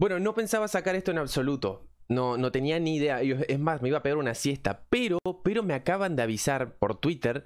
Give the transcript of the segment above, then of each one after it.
Bueno, no pensaba sacar esto en absoluto. No, no tenía ni idea. es más, me iba a pegar una siesta. Pero, pero me acaban de avisar por Twitter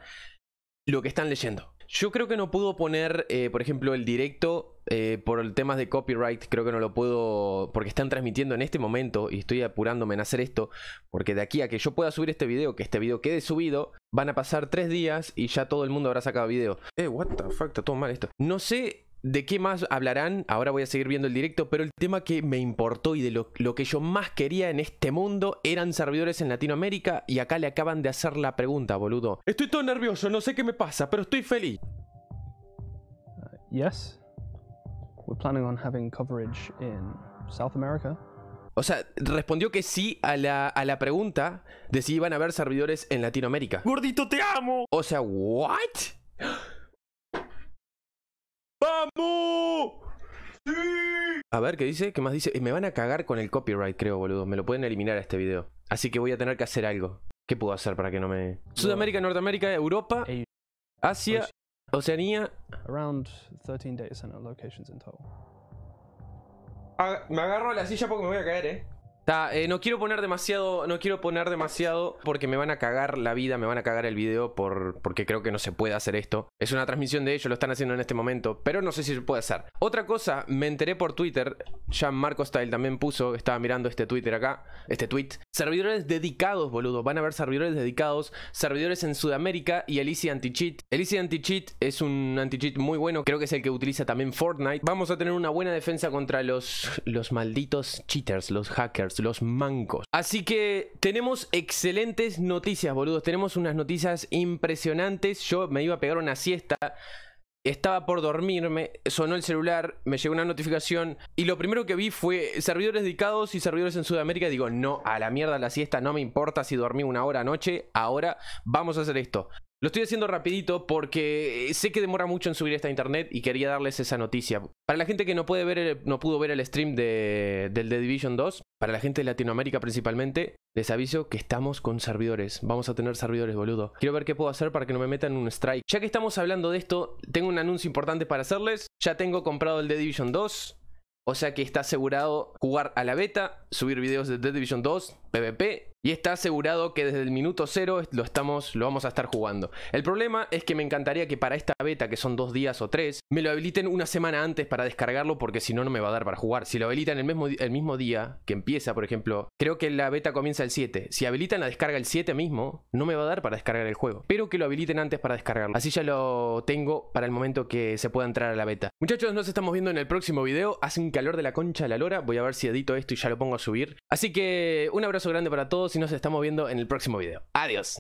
lo que están leyendo. Yo creo que no puedo poner, eh, por ejemplo, el directo eh, por el tema de copyright. Creo que no lo puedo, porque están transmitiendo en este momento y estoy apurándome en hacer esto, porque de aquí a que yo pueda subir este video, que este video quede subido, van a pasar tres días y ya todo el mundo habrá sacado video. Eh, what the fuck, está todo mal esto. No sé de qué más hablarán, ahora voy a seguir viendo el directo, pero el tema que me importó y de lo, que yo más quería en este mundo eran servidores en Latinoamérica y acá le acaban de hacer la pregunta, boludo. Estoy todo nervioso, no sé qué me pasa, pero estoy feliz. Uh, yes. We're planning on having coverage in South America. O sea, respondió que sí a la, a la pregunta de si iban a haber servidores en Latinoamérica. Gordito, te amo. O sea, ¿what? A ver, ¿qué dice? ¿Qué más dice? me van a cagar con el copyright, creo, boludo. Me lo pueden eliminar a este video. Así que voy a tener que hacer algo. ¿Qué puedo hacer para que no me...? Sudamérica, Norteamérica, Europa, Asia, Oceanía... Ah, me agarro la silla porque me voy a caer, eh. Eh, no quiero poner demasiado, no quiero poner demasiado porque me van a cagar la vida, me van a cagar el video por, porque creo que no se puede hacer esto. Es una transmisión de ellos, lo están haciendo en este momento, pero no sé si se puede hacer. Otra cosa, me enteré por Twitter, ya Marco Style también puso, estaba mirando este Twitter acá, este tweet. Servidores dedicados, boludo, van a haber servidores dedicados, servidores en Sudamérica y el Easy Anti-Cheat. El Anti-Cheat es un anti-cheat muy bueno, creo que es el que utiliza también Fortnite. Vamos a tener una buena defensa contra los, los malditos cheaters, los hackers los mancos. Así que tenemos excelentes noticias, boludos. Tenemos unas noticias impresionantes. Yo me iba a pegar una siesta. Estaba por dormirme, sonó el celular, me llegó una notificación y lo primero que vi fue servidores dedicados y servidores en Sudamérica. Digo, no, a la mierda la siesta, no me importa si dormí una hora anoche, ahora vamos a hacer esto. Lo estoy haciendo rapidito porque eh, sé que demora mucho en subir esta internet y quería darles esa noticia. Para la gente que no, puede ver no pudo ver el stream de, del The Division 2, para la gente de Latinoamérica principalmente, les aviso que estamos con servidores. Vamos a tener servidores, boludo. Quiero ver qué puedo hacer para que no me metan un strike. Ya que estamos hablando de esto, tengo un anuncio importante para hacerles. Ya tengo comprado el The Division 2. O sea que está asegurado jugar a la beta, subir videos de The Division 2, PvP y está asegurado que desde el minuto cero lo, estamos, lo vamos a estar jugando. El problema es que me encantaría que para esta beta, que son dos días o tres, me lo habiliten una semana antes para descargarlo porque si no, no me va a dar para jugar. Si lo habilitan el mismo, el mismo día que empieza, por ejemplo, creo que la beta comienza el 7. Si habilitan la descarga el 7 mismo, no me va a dar para descargar el juego. Pero que lo habiliten antes para descargarlo. Así ya lo tengo para el momento que se pueda entrar a la beta. Muchachos, nos estamos viendo en el próximo video. Hace un calor de la concha de la lora. Voy a ver si edito esto y ya lo pongo a subir. Así que un abrazo grande para todos si nos estamos viendo en el próximo video. Adiós.